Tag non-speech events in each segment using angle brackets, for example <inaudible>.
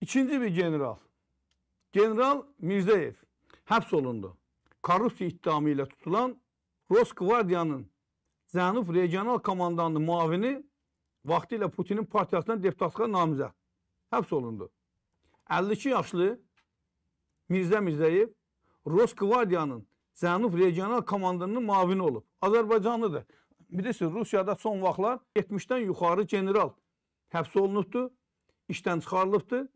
İkinci bir general. General Mirzəyev həbs olundu. Korrupsiya ittihamı ilə tutulan Rosgvardiyanın Cənub regional komandanının muavini vaxtilə Putinin partiyasından deputatlığa namizəd həbs olundu. 52 yaşlı Mirzə Mirzəyev Rosgvardiyanın Cənub regional komandanının muavini olub. Azərbaycanlıdır. Bilirsiniz, Rusiyada son vaxtlar 70-dən yuxarı general həbs olunubdur, işdən çıxarılıbdır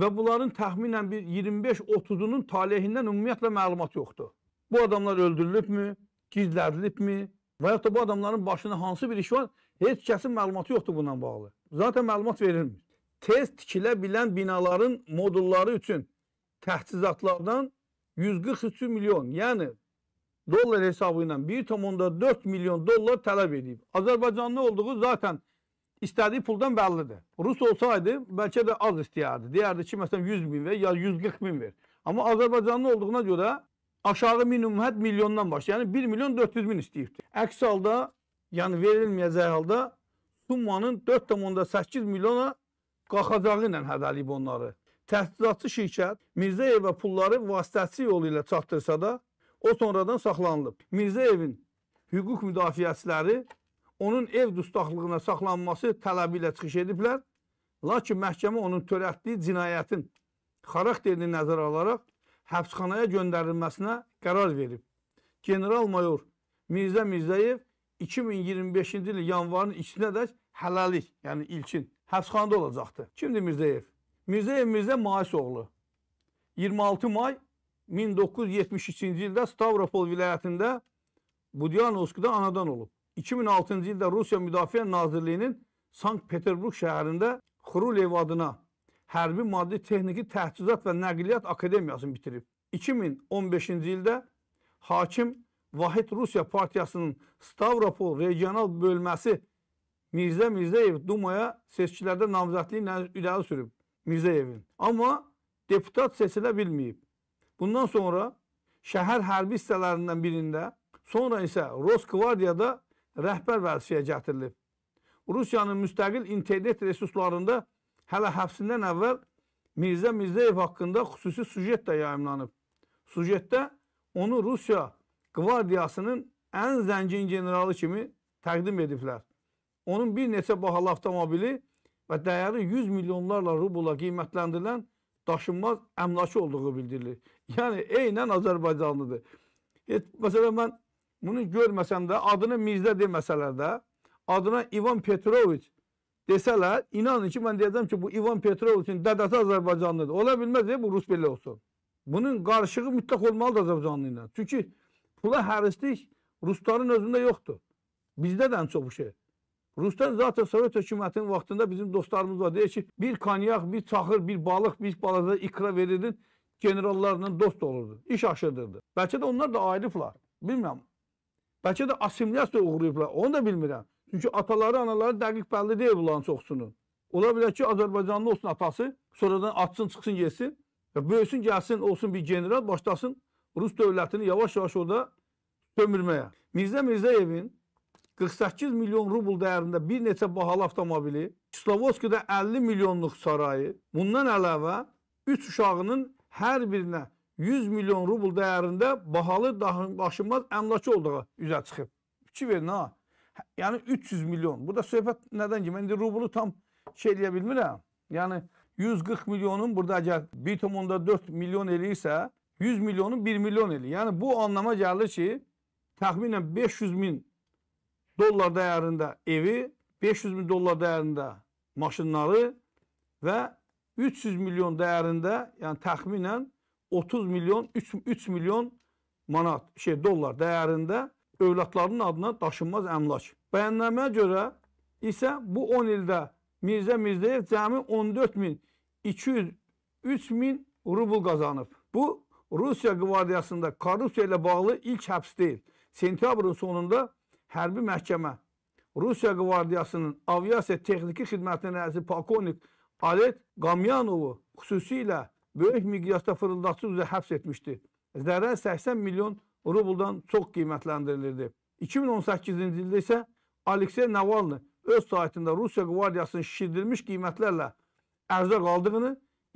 və bunların təxminən bir 25-30-unun talehindən ümumiyyətlə məlumat yoxdur. Bu adamlar öldürülübmü, gizlədilibmi və ya da bu adamların başına hansı bir iş var, heç kəsin məlumatı yoxdur bundan bağlı. Zaten məlumat verilmir. Tez tikilə bilən binaların modulları üçün təchizatlardan 143 milyon, yəni dollar hesabı ilə 1,4 milyon dollar tələb edib. Azərbaycanlı olduğu zaten istədiyi puldan bəllidir. Rus olsaydı, bəlkə də az istəyərdi. Deyərdi ki, məsələn, 100 min ver, ya 140 min ver. Amma Azərbaycanlı olduğuna görə aşağı minimum hədd milyondan başlayır. Yəni 1 milyon 400 min istəyirdi. Əks halda, yəni verilməyəcək halda summanın 4,8 milyona qalxacağı ilə hədəliyib onları. Təchizatçı şirkət Mirzəyevə pulları vasitəçi yolu ilə çatdırsa da, o sonradan saxlanılıb. Mirzəyevin hüquq müdafiəçiləri onun ev dustaqlığına saxlanması tələbi ilə çıxış ediblər. Lakin məhkəmə onun törətdiyi cinayətin xarakterini nəzərə alaraq həbsxanaya göndərilməsinə qərar verib. General-mayor Mirzə Mirzəyev 2025-ci il yanvarın 2-nədək hələlik, yəni ilkin həbsxanada olacaqdı. Kimdir Mirzəyev? Mirzəyev Mirzə Mayis oğlu. 26 may 1972-ci ildə Stavropol vilayətində Budyanovskda anadan olub. 2006-cı ildə Rusiya Müdafiə Nazirliyinin Sankt-Peterburq şəhərində Xrulev adına Hərbi Maddi Texniki Təhcizat və Nəqliyyat Akademiyasını bitirib. 2015-ci ildə hakim Vahid Rusiya Partiyasının Stavropol regional bölməsi Mirzə Mirzəyev Dumaya seçkilərdə namizədliyi irəli sürüb Mirzəyevin. Amma deputat seçilə bilməyib. Bundan sonra şəhər hərbi hissələrindən birində, sonra isə Rosqvardiyada rəhbər vəzifəyə gətirilib. Rusiyanın müstəqil internet resurslarında hələ həbsindən əvvəl Mirzə Mirzəyev haqqında xüsusi sujet də yayımlanıb. Sujetdə onu Rusiya qvardiyasının ən zəngin generalı kimi təqdim ediblər. Onun bir neçə bahalı avtomobili və dəyəri 100 milyonlarla rubla qiymətləndirilən daşınmaz əmlakı olduğu bildirilir. <laughs> Yəni eynən Azərbaycanlıdır. Heç, məsələn, mən Bunu görməsəm də, adını Mirzə deməsələr də, adına İvan Petroviç desələr, inanın ki, mən deyəcəm ki, bu İvan Petroviçin dədəsi Azərbaycanlıdır. Ola bilməz ya bu Rus belə olsun. Bunun qarışığı mütləq olmalıdır Azərbaycanlı ilə. Çünki pula hərislik Rusların özündə yoxdur. Bizdə də ən çox bu şey. Ruslar zaten Sovet hökumətinin vaxtında bizim dostlarımız var. Deyir ki, bir kanyak, bir çaxır, bir balıq, bir balaca ikra verirdin, generallarla dost olurdu. İş aşırdırdı. Bəlkə də onlar da ayrıblar. Bilmirəm, Bəlkə də assimilyasiya uğrayıblar. Onu da bilmirəm. Çünki ataları, anaları dəqiq bəlli deyil bunların çoxsunun. Ola bilər ki, Azərbaycanlı olsun atası, sonradan atsın, çıxsın, yesin və böyüsün, gəlsin, olsun bir general, başlasın Rus dövlətini yavaş-yavaş orada sömürməyə. Mirzə Mirzəyevin 48 milyon rubl dəyərində bir neçə bahalı avtomobili, Kislovodskida 50 milyonluq sarayı, bundan əlavə 3 uşağının hər birinə 100 milyon rubl dəyərində bahalı daşınmaz əmlakı olduğu üzə çıxıb. Fikir verin ha. Hə, yəni 300 milyon. Burada söhbət nədən ki, mən indi rublu tam şey eləyə bilmirəm. Yəni 140 milyonun burada əgər 1.4 milyon eləyirsə, 100 milyonun 1 milyon eləyir. Yəni bu anlama gəlir ki, təxminən 500 min dollar dəyərində evi, 500 min dollar dəyərində maşınları və 300 milyon dəyərində, yəni təxminən 30 milyon 3, 3 milyon manat, şey dollar dəyərində övladlarının adına daşınmaz əmlak. Bəyannaməyə görə isə bu 10 ildə Mirzə Mirzəyev cəmi 14 min 203 min rubl qazanıb. Bu Rusiya qvardiyasında korrupsiya ilə bağlı ilk həbs deyil. Sentyabrın sonunda hərbi məhkəmə Rusiya qvardiyasının aviasiya texniki xidmətinin rəisi polkovnik Alet Qamyanovu xüsusilə böyük miqyasda fırıldaqçı üzrə həbs etmişdi. Zərər 80 milyon rubuldan çox qiymətləndirilirdi. 2018-ci ildə isə Aleksey Navalny öz saytında Rusiya qvardiyasının şişirdilmiş qiymətlərlə ərzaq aldığını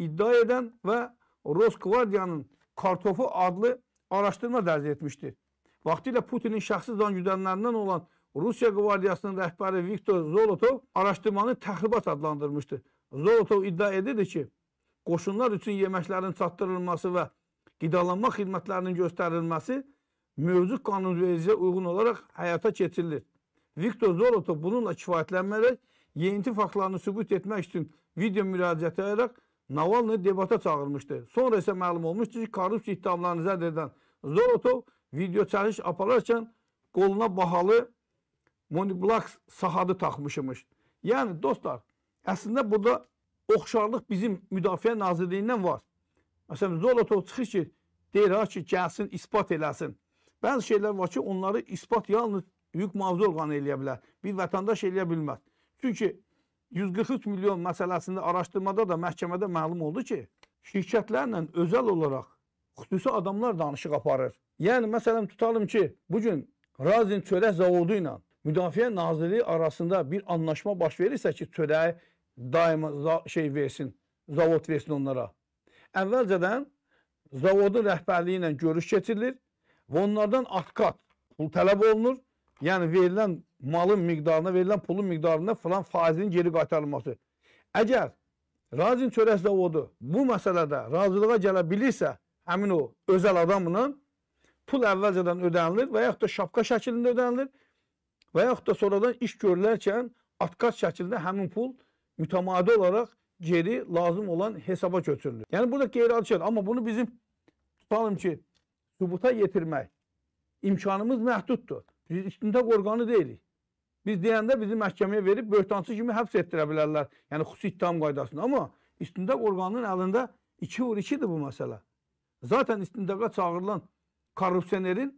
iddia edən və Rosqvardiyanın Kartofu adlı araşdırma dərc etmişdi. Vaxtilə Putinin şəxsi zangüdənlərindən olan Rusiya qvardiyasının rəhbəri Viktor Zolotov araşdırmanı təxribat adlandırmışdı. Zolotov iddia edirdi ki, qoşunlar üçün yeməklərin çatdırılması və qidalanma xidmətlərinin göstərilməsi mövcud qanunvericiyə uyğun olaraq həyata keçirilir. Viktor Zolotov bununla kifayətlənmərək yeyinti faktlarını sübut etmək üçün video müraciət edərək Navalny debata çağırmışdı. Sonra isə məlum olmuşdu ki, korrupsiya ittihamlarını zədd edən Zolotov video çəkiş apararkən qoluna bahalı Moniblax sahadı taxmışmış. Yəni dostlar, əslində burada oxşarlıq bizim Müdafiə Nazirliyindən var. Məsələn, Zolotov çıxır ki, deyir ha ki, gəlsin, ispat eləsin. Bəzi şeylər var ki, onları ispat yalnız hüquq mühafizə orqanı eləyə bilər. Bir vətəndaş eləyə bilməz. Çünki 143 milyon məsələsində araşdırmada da məhkəmədə məlum oldu ki, şirkətlərlə özəl olaraq xüsusi adamlar danışıq aparır. Yəni məsələn tutalım ki, bu gün Razin çörək zavodu ilə Müdafiə Nazirliyi arasında bir anlaşma baş verirsə ki, çörəyi daima şey versin, zavod versin onlara. Əvvəlcədən zavodun rəhbərliyi ilə görüş keçirilir və onlardan atqat pul tələb olunur. Yəni verilən malın miqdarına, verilən pulun miqdarına filan faizin geri qaytarılması. Əgər Razin çörək zavodu bu məsələdə razılığa gələ bilirsə, həmin o özəl adamla pul əvvəlcədən ödənilir və yaxud da şapka şəklində ödənilir və yaxud da sonradan iş görülərkən atqat şəklində həmin pul ödənilir mütəmadi olarak geri lazım olan hesaba götürülür. Yəni burada qeyri alışır. Amma bunu bizim tutalım ki, sübuta yetirmək imkanımız məhduddur. Biz istintaq orqanı deyilik. Biz deyəndə bizi məhkəməyə verib böhtançı kimi həbs etdirə bilərlər. Yəni xüsusi ittiham qaydasında. Amma istintaq orqanının əlində 2 vur 2-dir bu məsələ. Zaten istintaqa çağırılan korrupsiyonerin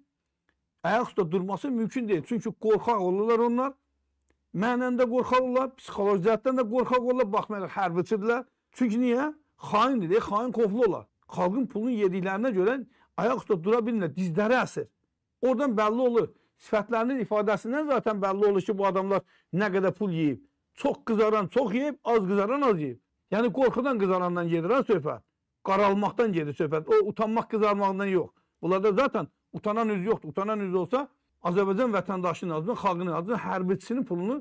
ayaq üstə durması mümkün deyil. Çünki qorxaq olurlar onlar. Mənən də qorxaq olar, psixoloji cəhətdən də qorxaq olar, baxmayaraq hərbiçidirlər. Çünki niyə? Xaindir, e, xain qovlu olar. Xalqın pulunu yediklərinə görə ayaq üstə dura bilmirlər, dizləri əsir. Oradan bəlli olur. Sifətlərinin ifadəsindən zaten bəlli olur ki, bu adamlar nə qədər pul yeyib. Çox qızaran çox yeyib, az qızaran az yeyib. Yəni qorxudan qızarandan gedir ha söhbət. Qaralmaqdan gedir söhbət. O utanmaq qızarmaqdan yox. Bunlarda zaten utanan üz yoxdur. Utanan üz olsa Azərbaycan vətəndaşının adına, xalqının adına hərbiçisinin pulunu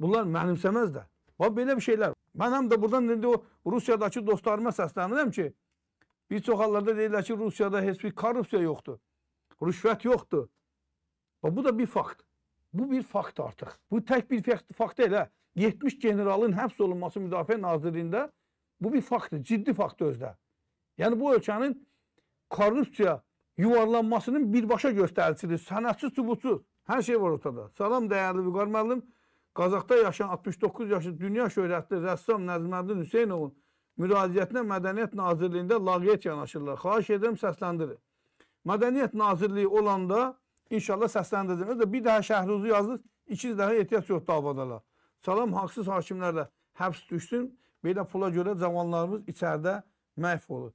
bunlar mənimsəməzlər. Bax belə bir şeylər. Mən həm də buradan indi o Rusiyadakı dostlarıma səslənirəm ki, bir çox hallarda deyirlər ki, Rusiyada heç bir korrupsiya yoxdur. Rüşvət yoxdur. Bax bu da bir fakt. Bu bir fakt artıq. Bu tək bir fakt, fakt elə hə. 70 generalın həbs olunması Müdafiə Nazirliyində bu bir faktdır, ciddi fakt özdə. Yəni bu ölkənin korrupsiya yuvarlanmasının birbaşa göstəricisidir. Sənədsiz, sübutsuz. Hər şey var ortada. Salam dəyərli Vüqar müəllim. Qazaxda yaşayan 69 yaşlı dünya şöhrətli rəssam Nəzməddin Hüseynovun müraciətinə Mədəniyyət Nazirliyində lağiyyət yanaşırlar. Xahiş edirəm səsləndirin. Mədəniyyət Nazirliyi olanda inşallah səsləndirəcəm. Özə bir daha Şəhruzu yazır, iki dəfə ehtiyac yoxdur abadalar. Salam haqsız hakimlərlə həbs düşsün. Belə pula görə cavanlarımız içəridə məhv olur.